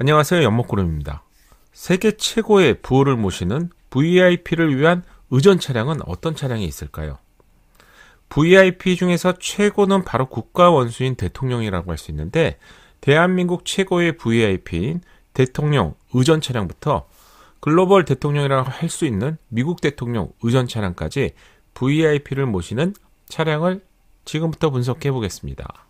안녕하세요. 연목구름입니다. 세계 최고의 부호를 모시는 VIP를 위한 의전 차량은 어떤 차량이 있을까요? VIP 중에서 최고는 바로 국가 원수인 대통령이라고 할 수 있는데 대한민국 최고의 VIP인 대통령 의전 차량부터 글로벌 대통령이라고 할 수 있는 미국 대통령 의전 차량까지 VIP를 모시는 차량을 지금부터 분석해 보겠습니다.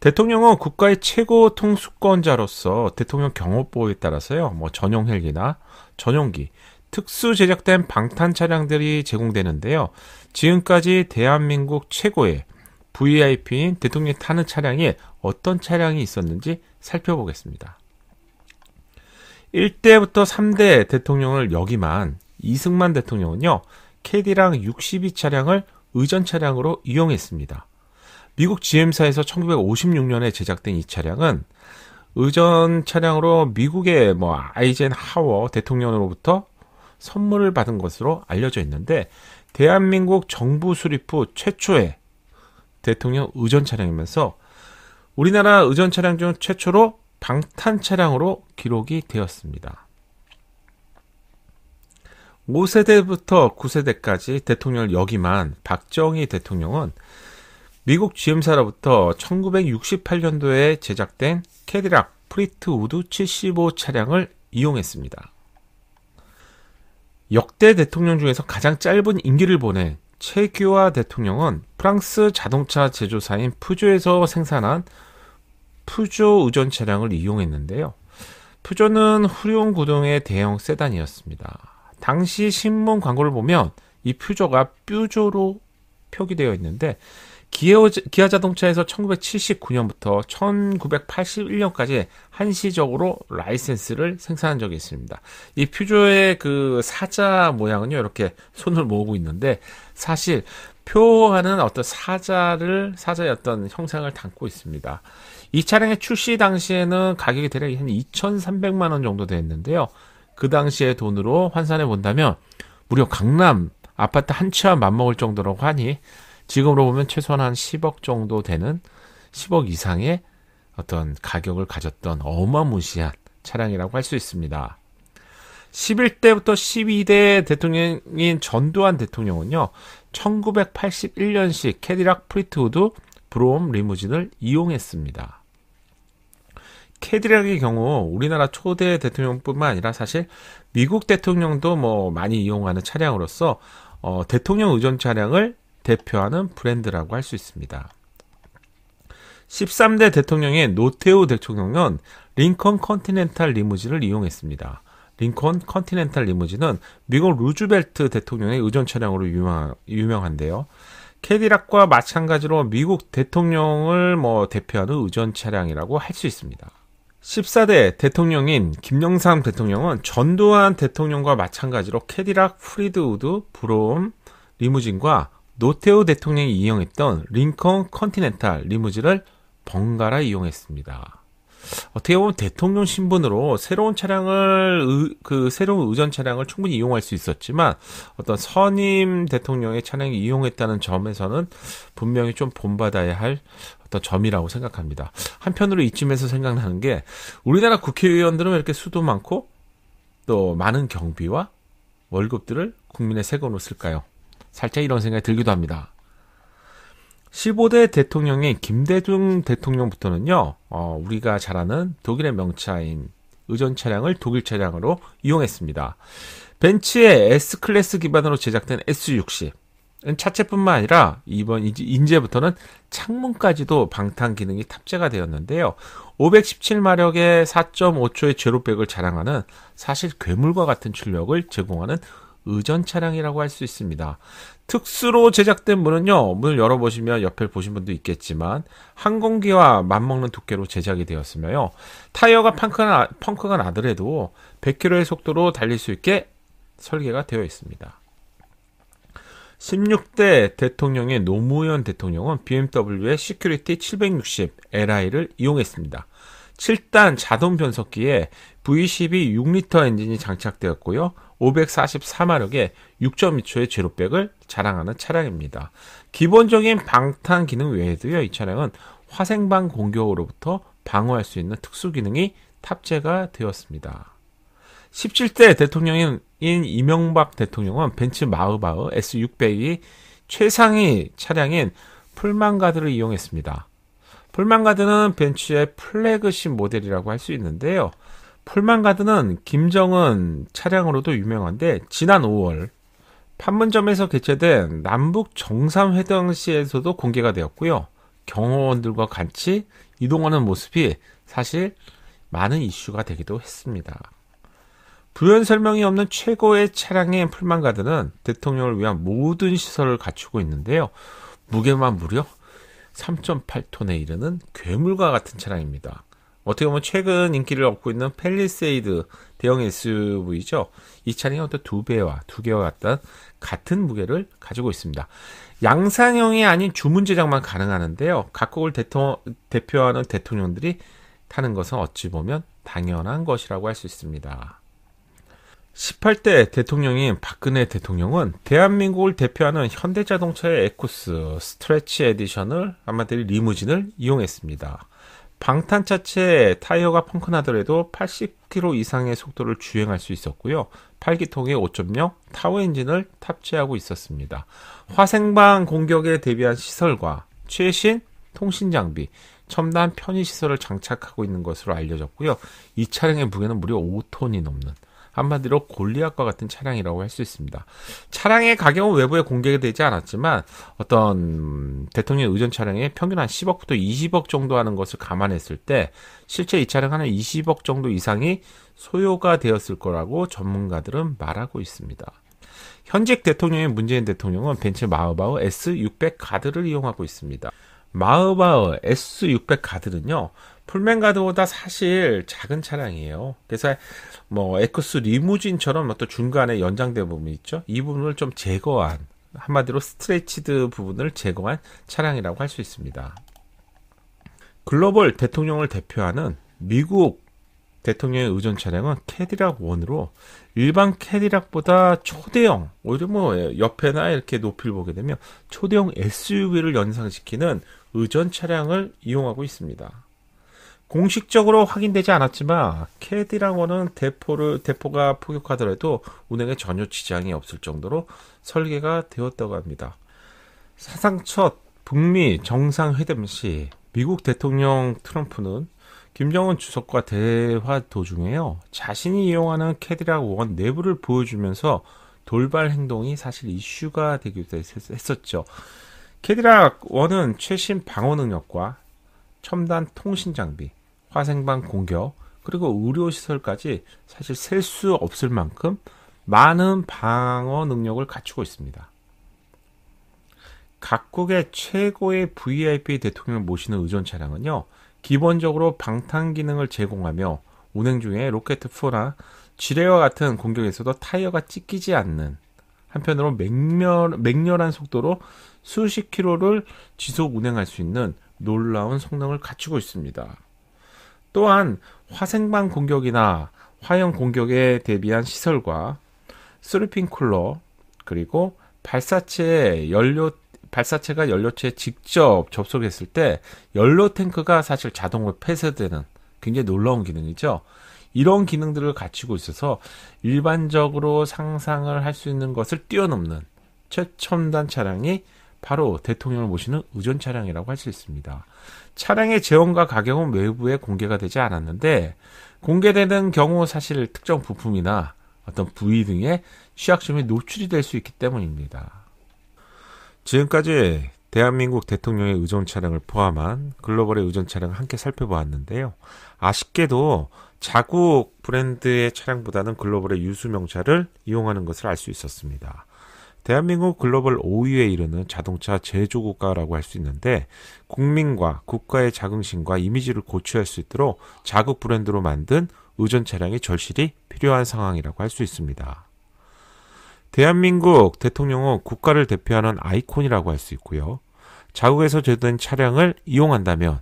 대통령은 국가의 최고 통수권자로서 대통령 경호법에 따라서요, 뭐 전용 헬기나 전용기, 특수 제작된 방탄 차량들이 제공되는데요. 지금까지 대한민국 최고의 VIP인 대통령이 타는 차량이 어떤 차량이 있었는지 살펴보겠습니다. 1대부터 3대 대통령을 역임한 이승만 대통령은요, 캐디랑 62 차량을 의전 차량으로 이용했습니다. 미국 GM사에서 1956년에 제작된 이 차량은 의전 차량으로 미국의 뭐 아이젠 하워 대통령으로부터 선물을 받은 것으로 알려져 있는데 대한민국 정부 수립 후 최초의 대통령 의전 차량이면서 우리나라 의전 차량 중 최초로 방탄 차량으로 기록이 되었습니다. 5세대부터 9세대까지 대통령을 여기만 박정희 대통령은 미국 GM사로부터 1968년도에 제작된 캐디락 프리트우드 75 차량을 이용했습니다. 역대 대통령 중에서 가장 짧은 임기를 보낸 체규아 대통령은 프랑스 자동차 제조사인 푸조에서 생산한 푸조 의전 차량을 이용했는데요. 푸조는 후륜 구동의 대형 세단이었습니다. 당시 신문 광고를 보면 이 푸조가 뾰조로 표기되어 있는데 기어, 기아 자동차에서 1979년부터 1981년까지 한시적으로 라이센스를 생산한 적이 있습니다. 이 퓨조의 그 사자 모양은요, 이렇게 손을 모으고 있는데, 사실 표하는 어떤 사자를, 사자의 어떤 형상을 담고 있습니다. 이 차량의 출시 당시에는 가격이 대략 한 2,300만원 정도 되 됐는데요. 그 당시의 돈으로 환산해 본다면, 무려 강남 아파트 한 채와 맞먹을 정도라고 하니, 지금으로 보면 최소한 한 10억 정도 되는 10억 이상의 어떤 가격을 가졌던 어마무시한 차량이라고 할 수 있습니다. 11대부터 12대 대통령인 전두환 대통령은요, 1981년식 캐디락 프리트우드 브롬 리무진을 이용했습니다. 캐디락의 경우 우리나라 초대 대통령뿐만 아니라 사실 미국 대통령도 뭐 많이 이용하는 차량으로서 어, 대통령 의전 차량을 대표하는 브랜드라고 할 수 있습니다. 13대 대통령의 노태우 대통령은 링컨 컨티넨탈 리무진을 이용했습니다. 링컨 컨티넨탈 리무진은 미국 루즈벨트 대통령의 의전 차량으로 유명, 유명한데요. 캐디락과 마찬가지로 미국 대통령을 뭐 대표하는 의전 차량이라고 할 수 있습니다. 14대 대통령인 김영삼 대통령은 전두환 대통령과 마찬가지로 캐디락, 프리드우드, 브롬, 리무진과 노태우 대통령이 이용했던 링컨 컨티넨탈 리무진을 번갈아 이용했습니다. 어떻게 보면 대통령 신분으로 새로운 차량을 의, 그 새로운 의전 차량을 충분히 이용할 수 있었지만 어떤 선임 대통령의 차량을 이용했다는 점에서는 분명히 좀 본받아야 할 어떤 점이라고 생각합니다. 한편으로 이쯤에서 생각나는 게 우리나라 국회의원들은 이렇게 수도 많고 또 많은 경비와 월급들을 국민의 세금으로 쓸까요? 살짝 이런 생각이 들기도 합니다. 15대 대통령인 김대중 대통령부터는요, 어, 우리가 잘 아는 독일의 명차인 의전 차량을 독일 차량으로 이용했습니다. 벤츠의 S클래스 기반으로 제작된 S60. 은 차체뿐만 아니라 이번 인제부터는 창문까지도 방탄 기능이 탑재가 되었는데요. 517마력의 4.5초의 제로백을 자랑하는 사실 괴물과 같은 출력을 제공하는 의전 차량이라고 할 수 있습니다. 특수로 제작된 문은요, 문을 열어보시면 옆에 보신 분도 있겠지만, 항공기와 맞먹는 두께로 제작이 되었으며요, 타이어가 펑크가, 펑크가 나더라도 100km의 속도로 달릴 수 있게 설계가 되어 있습니다. 16대 대통령의 노무현 대통령은 BMW의 시큐리티 760 Li를 이용했습니다. 7단 자동 변속기에 V12 6 l 엔진이 장착되었고요. 544마력에 6.2초의 제로백을 자랑하는 차량입니다. 기본적인 방탄 기능 외에도요, 이 차량은 화생방 공격으로부터 방어할 수 있는 특수 기능이 탑재가 되었습니다. 17대 대통령인 이명박 대통령은 벤츠 마흐바흐 S600이 최상위 차량인 풀만가드를 이용했습니다. 풀만가드는 벤츠의 플래그십 모델이라고 할 수 있는데요. 풀만 가드는 김정은 차량으로도 유명한데 지난 5월 판문점에서 개최된 남북 정상회담시에서도 공개가 되었고요. 경호원들과 같이 이동하는 모습이 사실 많은 이슈가 되기도 했습니다. 부연 설명이 없는 최고의 차량인 풀만가드는 대통령을 위한 모든 시설을 갖추고 있는데요. 무게만 무려 3.8톤에 이르는 괴물과 같은 차량입니다. 어떻게 보면 최근 인기를 얻고 있는 펠리세이드 대형 SUV죠. 이차량이 어떤 두 배와 두 개와 같은 같은 무게를 가지고 있습니다. 양산형이 아닌 주문 제작만 가능하는데요. 각국을 대통, 대표하는 대통령들이 타는 것은 어찌 보면 당연한 것이라고 할 수 있습니다. 18대 대통령인 박근혜 대통령은 대한민국을 대표하는 현대자동차의 에코스 스트레치 에디션을 한마디로 리무진을 이용했습니다. 방탄 차체 타이어가 펑크나더라도 80km 이상의 속도를 주행할 수 있었고요. 8기통의 5.0 타워 엔진을 탑재하고 있었습니다. 화생방 공격에 대비한 시설과 최신 통신 장비, 첨단 편의 시설을 장착하고 있는 것으로 알려졌고요. 이 차량의 무게는 무려 5톤이 넘는 한마디로 골리앗과 같은 차량이라고 할 수 있습니다. 차량의 가격은 외부에 공개되지 않았지만 어떤 대통령 의전 차량의 평균 한 10억부터 20억 정도 하는 것을 감안했을 때 실제 이 차량 한 20억 정도 이상이 소요가 되었을 거라고 전문가들은 말하고 있습니다. 현직 대통령인 문재인 대통령은 벤츠 마우바우 S600 가드를 이용하고 있습니다. 마우바우 S600 가드는요, 풀맨가드보다 사실 작은 차량이에요. 그래서 뭐 에쿠스 리무진처럼 어 중간에 연장된 부분이 있죠. 이 부분을 좀 제거한 한마디로 스트레치드 부분을 제거한 차량이라고 할 수 있습니다. 글로벌 대통령을 대표하는 미국 대통령의 의전 차량은 캐디락 원으로 일반 캐디락보다 초대형 오히려 뭐 옆에나 이렇게 높이를 보게 되면 초대형 SUV를 연상시키는 의전 차량을 이용하고 있습니다. 공식적으로 확인되지 않았지만 캐디라고는 대포를 대포가 포격하더라도 운행에 전혀 지장이 없을 정도로 설계가 되었다고 합니다. 사상 첫 북미 정상회담 시 미국 대통령 트럼프는 김정은 주석과 대화 도중에요. 자신이 이용하는 캐디락 원 내부를 보여주면서 돌발 행동이 사실 이슈가 되기도 했었죠. 캐디락 원은 최신 방어 능력과 첨단 통신 장비, 화생방 공격, 그리고 의료시설까지 사실 셀 수 없을 만큼 많은 방어 능력을 갖추고 있습니다. 각국의 최고의 VIP 대통령 모시는 의전 차량은요, 기본적으로 방탄 기능을 제공하며 운행 중에 로켓4나 지뢰와 같은 공격에서도 타이어가 찢기지 않는 한편으로 맹렬, 맹렬한 속도로 수십 킬로를 지속 운행할 수 있는 놀라운 성능을 갖추고 있습니다. 또한 화생방 공격이나 화염 공격에 대비한 시설과 슬리핑 쿨러 그리고 발사체 연료 발사체가 연료체에 직접 접속했을 때 연료 탱크가 사실 자동으로 폐쇄되는 굉장히 놀라운 기능이죠. 이런 기능들을 갖추고 있어서 일반적으로 상상을 할 수 있는 것을 뛰어넘는 최첨단 차량이 바로 대통령을 모시는 의전 차량이라고 할 수 있습니다. 차량의 재원과 가격은 외부에 공개가 되지 않았는데 공개되는 경우 사실 특정 부품이나 어떤 부위 등의 취약점이 노출이 될 수 있기 때문입니다. 지금까지 대한민국 대통령의 의전 차량을 포함한 글로벌의 의전 차량을 함께 살펴보았는데요. 아쉽게도 자국 브랜드의 차량보다는 글로벌의 유수 명차를 이용하는 것을 알 수 있었습니다. 대한민국 글로벌 5위에 이르는 자동차 제조국가라고 할 수 있는데 국민과 국가의 자긍심과 이미지를 고취할 수 있도록 자국 브랜드로 만든 의전 차량이 절실히 필요한 상황이라고 할 수 있습니다. 대한민국 대통령은 국가를 대표하는 아이콘이라고 할 수 있고요. 자국에서 제조된 차량을 이용한다면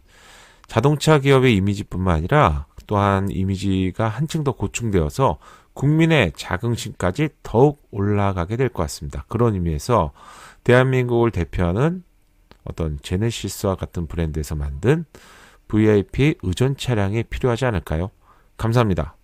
자동차 기업의 이미지뿐만 아니라 또한 이미지가 한층 더 고충되어서 국민의 자긍심까지 더욱 올라가게 될 것 같습니다. 그런 의미에서 대한민국을 대표하는 어떤 제네시스와 같은 브랜드에서 만든 VIP 의전 차량이 필요하지 않을까요? 감사합니다.